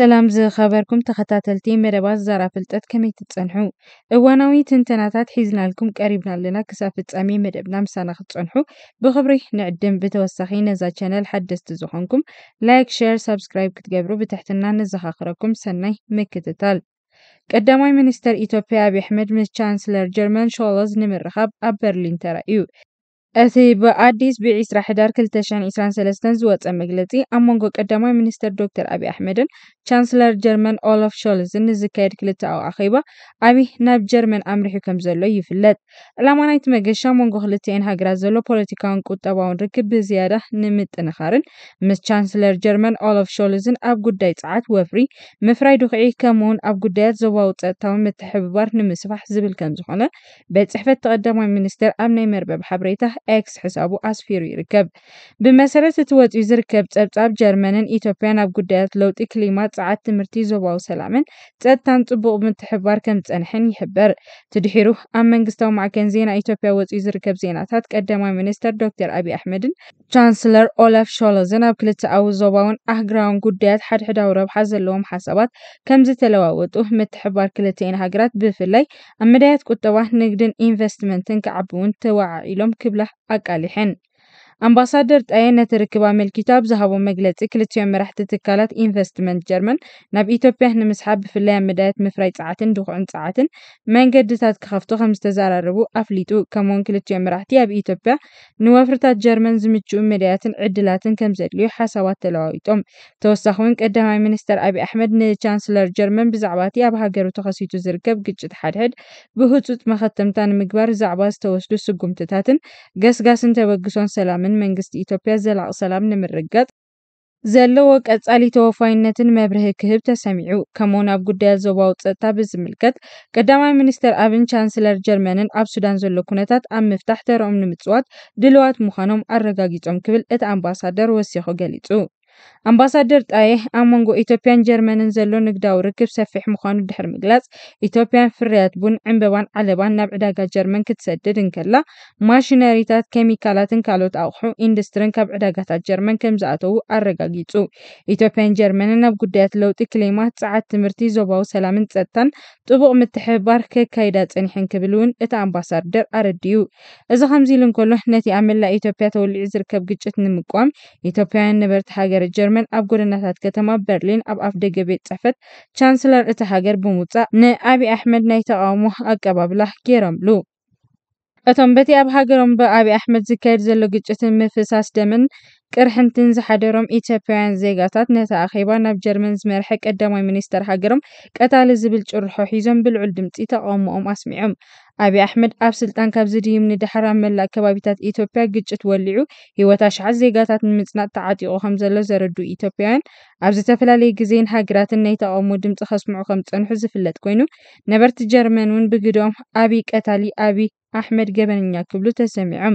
سلام زه خبركم تختات التي مرباز زارا فلتت كمي تتصنحو اواناوي تنتناتات حيزنا لكم قريبنا لنا كسافت امي مدبنا مسانا خطصنحو بخبري نعدم بتوسخي نزا چانل حد استزوخنكم لايك شير سبسكرايب كتقابرو بتحتنا نزاها خركم سنعي مكتتال قدامي منستر ايتوبيا بحمد من شانسلر جرمان شولز نمرخاب اب برلين ترايو أتي بأديس بعيس راح دار كل تشان إسران سلستن زوات أمغلتي أمونغو قدامة منستر دكتور أبي أحمد شانسلر جرمن أولف شولزن نزكاير كل تاو أخيبا أبي ناب جرمن أمريح كم زلو يفلت لما نايت مغشا مونغو خلتين هاقرا زلو بوليتيكان كوتا وان ركب بزيادة نمت انخارن مس شانسلر جرمن أولف شولزن أب قداي تعات وفري مفراي دوخي كمون أب قداي زواو تاو متحببار نمسفح زبل كم زخونا بيت صحفة تقدامة منستر أمني ኤክስ ሕሳቡ ኣስፊሩ ይርከብ ብመሰረት እቲ ወፂኡ ዝርከብ ፀብጻብ ጀርመንን ኢትዮጵያን ኣብ ጉዳያት ለውጢ ክሊማት ፀዓት ትምህርቲ ዞባዊ ሰላምን ፀጥታን ፅቡቅ ምትሕባር ከም ዝፀንሕን ይሕበር ትድሒሩ ኣብ መንግስታዊ ማዕከን ዜና ኢትዮጵያ ወፂኡ ዝርከብ ዜናታት ቀዳማይ ሚኒስተር ዶክተር ኣብዪ ኣሕመድን ቻንስለር ኦላፍ ሾሎዝን ኣብ ክልተኣዊ ዞባውን ኣህግራውን ጉዳያት ሓድሕዳዊ ረብሓ ዘለዎም ሓሳባት ከም ዝተለዋወጡ ምትሕባር ክልተኤን ሃገራት ብፍላይ ኣብ መዳያት ቁጠባ ንግድን ኢንቨስትመንትን ክዓቢ እውን ተዋዓዒሎም ክብላ أقالحن ኣምባሳደር ጣየነት ርክባ መልኪታ ብዝሃቦ መግለፂ ክልቲኦም መራሕቲ ትካላት ኢንቨስትመንት ጀርመን ናብ ኢትዮጵያ ንምስሓብ ብፍላይ ኣብ መዳየት ምፍራይ ፀዓትን ድኹዕን ፀዓትን መንገድታት ክኸፍቱ ከም ዝተዘራረቡ ኣፍሊጡ ከምውን ክልቲኦም መራሕቲ ኣብ ኢትዮጵያ ንወፍርታት ጀርመን ዝምችኡ መዳያትን ዕድላትን ከም ዘድልዩ ሓሳባት ተለዋዊጦም ተወሳኺ እውን ቀዳማይ ሚኒስተር ኣብዪ ኣሕመድ ንቻንስለር ጀርመን ብዛዕባ እቲ ኣብ ሃገሩ ተኸሲቱ ዝርከብ ግጭት ሓድሕድ ብህፁፅ መኸተምታ ንምግባር ዛዕባ ዝተወስዱ ስጉምትታትን ገስጋስን ተበግሶን ሰላምን ሰላምን መንግስቲ ኢትዮጵያ ዘላቕ ሰላም ንምርጋፅ ዘለዎ ቀጻሊ ተወፋይነትን መብርሂ ክህብ ተሰሚዑ ከምኡ ኣብ ጉዳያት ዞባዊ ፀጥታ ብዝምልከት ቀዳማይ ሚኒስትር ኣብን ቻንስለር ጀርመንን ኣብ ሱዳን ዘሎ ኩነታት ኣብ ምፍታሕ ተረኦም ንምፅዋት ድልዋት ምዃኖም ኣረጋጊፆም ክብል እቲ ኣምባሳደር ወሲኹ ገሊጹ ኣምባሳደር ጣይሕ ኣብ መንጎ ኢትዮጵያን ጀርመንን ዘሎ ንግዳዊ ርክብ ሰፊሕ ምዃኑ ድሕሪ ምግላጽ ኢትዮጵያን ፍርያት ቡን ዕምበባን ዓለባን ናብ ዕዳጋ ጀርመን ክትሰድድ እንከላ ማሽነሪታት ኬሚካላትን ካልኦት ኣቑሑ ኢንዱስትሪን ካብ ዕዳጋታት ጀርመን ከም ዝኣተዉ ኣረጋጊጹ ኢትዮጵያን ጀርመንን ኣብ ጉዳያት ለውጢ ክሌማት ፀዓት ትምህርቲ ዞባዊ ሰላምን ፀጥታን ጥቡቕ ምትሕብባር ከካይዳ ፀኒሐን ክብል እውን እቲ ኣምባሳደር ኣረድዩ እዚ ከምዚ ኢሉ እንከሎ ነቲ ኣብ መላእ ኢትዮጵያ ተወሊዑ ዝርከብ ግጭት ንምቋም ኢትዮጵያውያን ነበርቲ ሃገረ ጀርመን ጀርመን ኣብ ጎደናታት ከተማ በርሊን ኣብ ኣፍደገ ቤት ፅሕፈት ቻንስለር እቲ ሃገር ብምውፃእ ንኣብይ ኣሕመድ ናይ ተቃውሞ ኣቀባብላ ገይሮምሉ እቶም በቲ ኣብ ሃገሮም ብኣብይ ኣሕመድ ዝካየድ ዘሎ ግጭትን ምፍሳስ ደምን ቅርሕንትን ዝሓደሮም ኢትዮጵያውያን ዜጋታት ነቲ ኣኼባ ናብ ጀርመን ዝመርሐ ቀዳማይ ሚኒስተር ሃገሮም ቀታሊ ዝብል ጭርሖ ሒዞም ብልዑል ድምፂ ተቃውሞኦም ኣስሚዖም ኣብይ ኣሕመድ ኣብ ስልጣን ካብዚ ድሁም ንዳሕርብ መላእ ከባቢታት ኢትዮጵያ ግጭት ወሊዑ ሂወት ኣሽሓ ዜጋታት ንምፅናጥ ተዓጢቁ ከም ዘሎ ዘረዱኡ ኢትዮጵያውያን ኣብ ዝተፈላለየ ግዜን ሃገራትን ናይ ተቀሞ ድምፂ ከስምዑ ከም ፀንሑ ዝፍለጥ ኮይኑ ነበርቲ ጀርመን እውን ብግድኦም ኣብይ ቀታሊ ኣብይ ኣሕመድ ገበንኛ ክብሉ ተሰሚዖም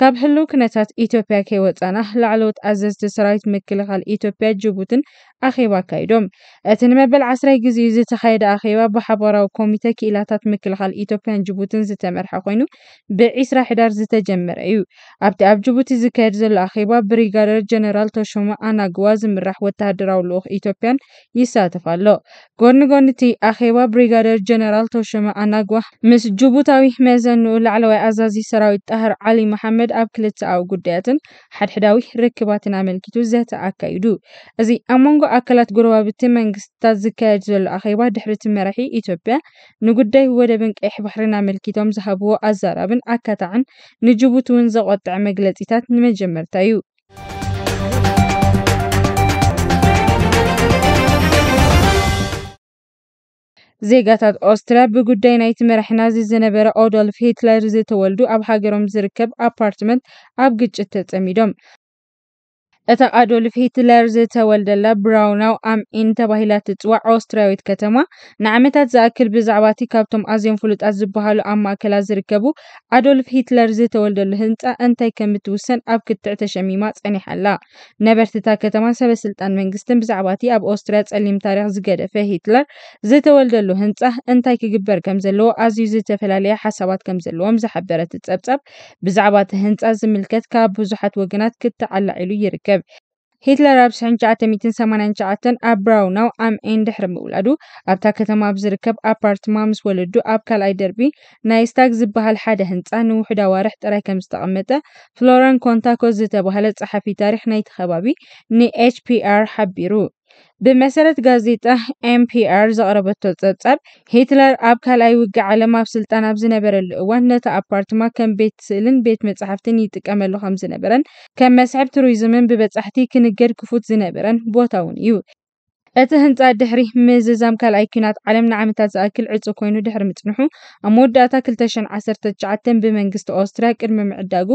ካብ ህልው ክነታት ኢትዮጵያ ከይወፃና ላዕለት ኣዘዝቲ ስራዊት ምክልኻል ኢትዮጵያ ጅቡትን ኣኼባ ኣካይዶም እቲ ንመበል 10 ግዜ ዝተኻየደ ኣኼባ ብሓበራዊ ኮሚተ ክኢላታት ምክልኻል ኢትዮጵያን ጅቡትን ዝተመርሐ ኮይኑ ብ20 ሕዳር ዝተጀመረ እዩ ኣብቲ ኣብ ጅቡቲ ዝካየድ ዘሎ ኣኼባ ብሪጋደር ጀነራል ተሾመ ኣናግዋ ዝምራሕ ወተሃደራዊ ልኡኽ ኢትዮጵያን ይሳተፍ ኣሎ ጎኒ ጎኒ እቲ ኣኼባ ብሪጋደር ጀነራል ተሾመ ኣናግዋ ምስ ጅቡታዊ መዘንኡ ላዕለዋይ ኣዛዚ ሰራዊት ጣህር ዓሊ መሓመድ ኣብ ክልተኣዊ ጉዳያትን ሓድሕዳዊ ርክባትን ኣመልኪቱ ዘተ ኣካይዱ እዚ ኣብ መንጎ ኣካላት ጎረባብቲ መንግስትታት ዝካየድ ዘሎ ኣኼባ ድሕሪ እቲ መራሒ ኢትዮጵያ ንጉዳይ ወደብን ቀይሕ ባሕርን ኣመልኪቶም ዝሃብዎ ኣዛራብን ኣካታዕን ንጅቡቲ እውን ዘቆጥዐ መግለፂታት ንመጀመርታ እዩ። ዜጋታት ኦስትርያ ብጉዳይ ናይቲ መራሒ ዝነበረ ኦዶልፍ ሂትለር ዝተወልዱ ኣብ ሃገሮም ዝርከብ ኣፓርትመንት ኣብ ግጭት ተፀሚዶም እታ ኣዶልፍ ሂትለር ዝተወልደላ ብራውናው ኣም ኢን ተባሂላ ትፅዋዕ ኣውስትራዊት ከተማ ንዓመታት ዝኣክል ብዛዕባ እቲ ካብቶም ኣዝዮም ፍሉጣት ዝበሃሉ ኣብ ማእከላት ዝርከቡ ኣዶልፍ ሂትለር ዝተወልደሉ ህንፃ እንታይ ከም እትውሰን ኣብ ክትዕ ተሸሚማ ፀኒሓላ ነበርትታ ከተማ ሰበስልጣን መንግስትን ብዛዕባ እቲ ኣብ ኣውስትርያ ፀሊም ታሪክ ዝገደፈ ሂትለር ዝተወልደሉ ህንፃ እንታይ ክግበር ከም ዘለዎ ኣዝዩ ዝተፈላለየ ሓሳባት ከም ዘለዎም ዝሓበረት ፀብጻብ ብዛዕባ እቲ ህንፃ ዝምልከት ካብ ብዙሓት ወገናት ክተዓላዒሉ ይርከብ ይርከብ ሂትለር ኣብ 1989 ኣብ ብራውናው ዓምኤን ድሕሪ ምውላዱ ኣብታ ከተማ ኣብ ዝርከብ ኣፓርትማ ምስ ወለዱ ኣብ ካልኣይ ደርቢ ናይ ስታግ ዝበሃል ሓደ ህንፃ ንውሑድ ኣዋርሕ ጥራይ ከም ዝተቐመጠ ፍሎረን ኮንታኮስ ዝተባህለ ፀሓፊ ታሪክ ናይቲ ከባቢ ንኤችፒኣር ሓቢሩ ብመሰረት ጋዜጣ ኤምፒኣር ዘቕረበቶ ጸብጻብ ሂትለር ኣብ ካልኣይ ውግእ ዓለም ኣብ ስልጣን ኣብ ዝነበረሉ እዋን ነቲ ኣፓርትማ ከም ቤት ስእልን ቤት መጻሕፍትን ይጥቀመሉ ከም ዝነበረን ከም መስሕብ ቱሪዝምን ብበጻሕቲ ክንገድ ክፉት ዝነበረን ቦታ እውን እዩ እቲ ህንፃ ድሕሪ ምዝዛም ካልኣይ ኩናት ዓለም ንዓመታት ዝኣክል ዕጹ ኮይኑ ድሕሪ ምፅንሑ ኣብ መወዳእታ 219 ብመንግስቲ ኦስትርያ ቅድሚ ምዕዳጉ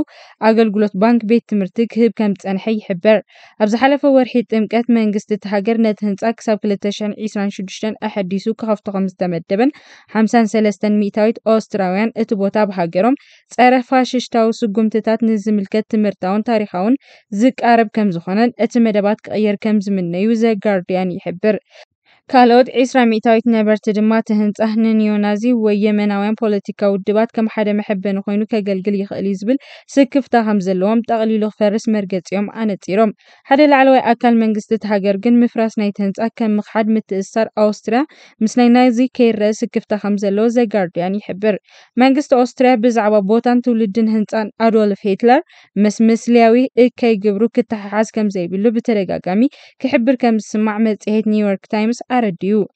ኣገልግሎት ባንክ ቤት ትምህርቲ ክህብ ከም ዝፀንሐ ይሕበር ኣብ ዝሓለፈ ወርሒ ጥምቀት መንግስቲ እቲ ሃገር ነቲ ህንፃ ክሳብ 226 ኣሐዲሱ ክኸፍቶ ከም ዝተመደበን 53 ሚእታዊት ኦስትራውያን እቲ ቦታ ብሃገሮም ፀረ ፋሽስታዊ ስጉምትታት ንዝምልከት ትምህርታውን ታሪካውን ዝቃረብ ከም ዝኾነን እቲ መደባት ክቅየር ከም ዝምነዩ ዘጋርድያን ይሕብር ver ካልኦት 20 ነበርቲ ድማ ተህንፃ ህነንዮ ናዚ ወይ የመናውያን ፖለቲካ ውድባት ከም ሓደ መሐበኒ ኮይኑ ከገልግል ይኽእል እዩ ዝብል ስክፍታ ከም ዘለዎም ጠቕሊሉ ክፈርስ መርገፂኦም ኣነፂሮም ሓደ ላዕለዋይ ኣካል መንግስቲ እቲ ሃገር ግን ምፍራስ ናይቲ ህንፃ ከም ምክሓድ ምትእስሳር ኣውስትርያ ምስ ናይ ናዚ ከይረአ ስክፍታ ከም ዘለዎ ዘጋርድያን ይሕብር መንግስቲ ኣውስትርያ ብዛዕባ ቦታን ትውልድን ህንፃን ኣዶልፍ ሂትለር ምስ ምስልያዊ እከይ ግብሩ ክተሓሓዝ ከም ዘይብሉ ብተደጋጋሚ ክሕብር ከም ዝስማዕ መፅሔት ኒውዮርክ ታይምስ are do.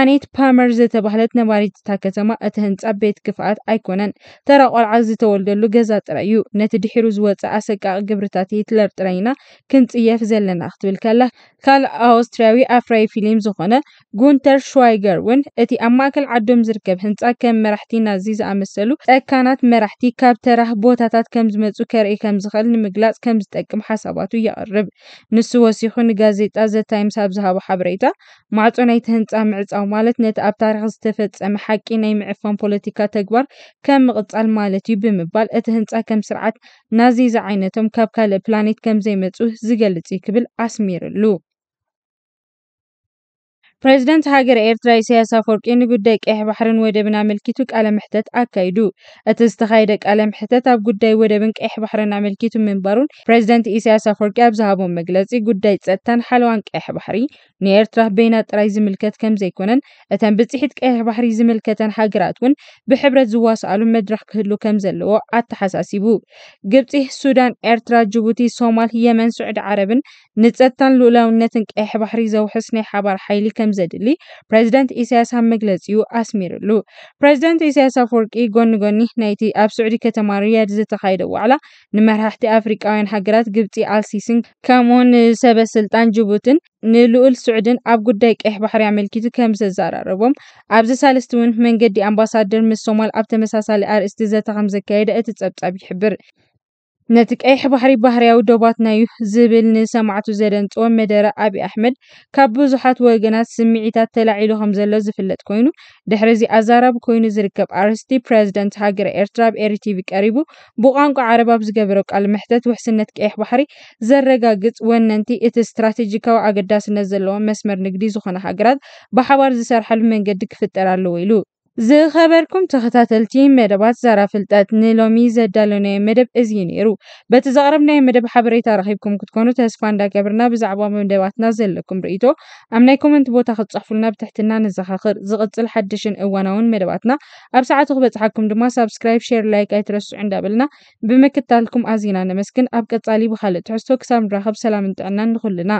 ዓንት ፓመር ዝተባህለት ነባሪት እታ ከተማ እቲ ህንፃ ቤት ክፍኣት ኣይኮነን ተራ ቆልዓ ዝተወልደሉ ገዛ ጥራይ እዩ ነቲ ድሒሩ ዝወፅእ ኣሰቃቂ ግብርታት ሂትለር ጥራይና ክንፅየፍ ዘለና ክትብል ከላ ካልእ ኣውስትርያዊ ኣፍራይ ፊልም ዝኾነ ጉንተር ሽዋይገር እውን እቲ ኣብ ማእከል ዓዶም ዝርከብ ህንፃ ከም መራሕቲ ናዚ ዝኣመሰሉ ጠካናት መራሕቲ ካብ ተራህ ቦታታት ከም ዝመፁ ከርኢ ከም ዝኽእል ንምግላፅ ከም ዝጠቅም ሓሳባቱ የቕርብ ንሱ ወሲኹ ንጋዜጣ ዘታይምስ ኣብ ዝሃቦ ሓበሬታ ማዕፆ ናይቲ ህንፃ ምዕፃው ምዕፃው ማለት ነቲ ኣብ ታሪክ ዝተፈፀመ ሓቂ ናይ ምዕፋን ፖለቲካ ተግባር ከም ምቕፃል ማለት እዩ ብምባል እቲ ህንፃ ከም ስርዓት ናዚ ዝዓይነቶም ካብ ካልእ ፕላኔት ከም ዘይመፁ ዝገልፅ እዩ ክብል ኣስሚሩሉ ፕሬዚደንት ሃገረ ኤርትራ ኢሳያስ ኣፈወርቂ ንጉዳይ ቀይሕ ባሕርን ወደብን ኣመልኪቱ ቃለ ምሕተት ኣካይዱ እቲ ዝተኻየደ ቃለ ምሕተት ኣብ ጉዳይ ወደብን ቀይሕ ባሕርን ኣመልኪቱ ምንባሩን ፕሬዚደንት ኢሳያስ ኣፈወርቂ ኣብ ዝሃቦም መግለፂ ጉዳይ ፀጥታን ሓለዋን ቀይሕ ባሕሪ ንኤርትራ በይና ጥራይ ዝምልከት ከም ዘይኮነን እተን ብፅሒት ቀይሕ ባሕሪ ዝምልከተን ሃገራት እውን ብሕብረት ዝዋስኣሉ መድረክ ክህሉ ከም ዘለዎ ኣተሓሳሲቡ ግብፂ ሱዳን ኤርትራ ጅቡቲ ሶማል የመን ስዑድ ዓረብን ንፀጥታን ልኡላውነትን ቀይሕ ባሕሪ ዘውሕስ ናይ ሓባር ሓይሊ ከም ከም ዘድሊ ፕረዚደንት ኢሳያስ ኣብ መግለፂኡ ኣስሚርሉ ፕረዚደንት ኢሳያስ ኣፈወርቂ ጎኒ ጎኒ ናይቲ ኣብ ስዑዲ ከተማ ርያድ ዝተኻየደ ዋዕላ ንመራሕቲ ኣፍሪቃውያን ሃገራት ግብፂ ኣልሲስን ከምኡውን ሰበስልጣን ጅቡትን ንልኡል ስዑድን ኣብ ጉዳይ ቀይሕ ባሕሪ ኣመልኪቱ ከም ዘዘራረቦም ኣብዚ ሳልስቲ እውን መንገዲ ኣምባሳደር ምስ ሶማል ኣብ ተመሳሳሊ ኣርእስቲ ዘተ ከም ዘካየደ እቲ ጸብጻብ ይሕብር ነቲ ቀይሕ ባህሪ ባህርያዊ ዶባት ናዩ ዝብል ንሰማዕቱ ዘደንፅዎ መደረ ኣብዪ ኣሕመድ ካብ ብዙሓት ወገናት ስምዒታት ተላዒሉ ከምዘሎ ዝፍለጥ ኮይኑ ድሕሪእዚ ኣዛራብ ኮይኑ ዝርከብ ኣርስቲ ፕረዚደንት ሃገረ ኤርትራ ኣብ ኤርቲቪ ቀሪቡ ብቋንቋ ዓረብ ኣብ ዝገብረ ቃል ምሕተት ውሕስነት ቀይሕ ባሕሪ ዘረጋግፅ ወነንቲ እቲ እስትራቴጂካዊ ኣገዳስነት ዘለዎ መስመር ንግዲ ዝኮነ ሃገራት ብሓባር ዝሰርሐሉ መንገዲ ክፍጠር ኣለዎ ኢሉ زه خبركم تختاتلتي مدبات زارا فلتات نيلومي زدالونا مدب ازيني رو بتزاربنا مدب حبريتا رخيبكم كتكونو تاسفان دا كبرنا بزعبوا من دواتنا زلكم رئيتو امنايكم انتبو تاخد صحفلنا بتحتنا نزخاخر زغط الحدشن اواناون مدباتنا ابساعتو خبت حكم دما سابسكرايب شير لايك اي ترسو عند ابلنا بمكتالكم ازينا نمسكن ابقى تصالي بخالي تحسو كسام راخب سلام انتعنا نخلنا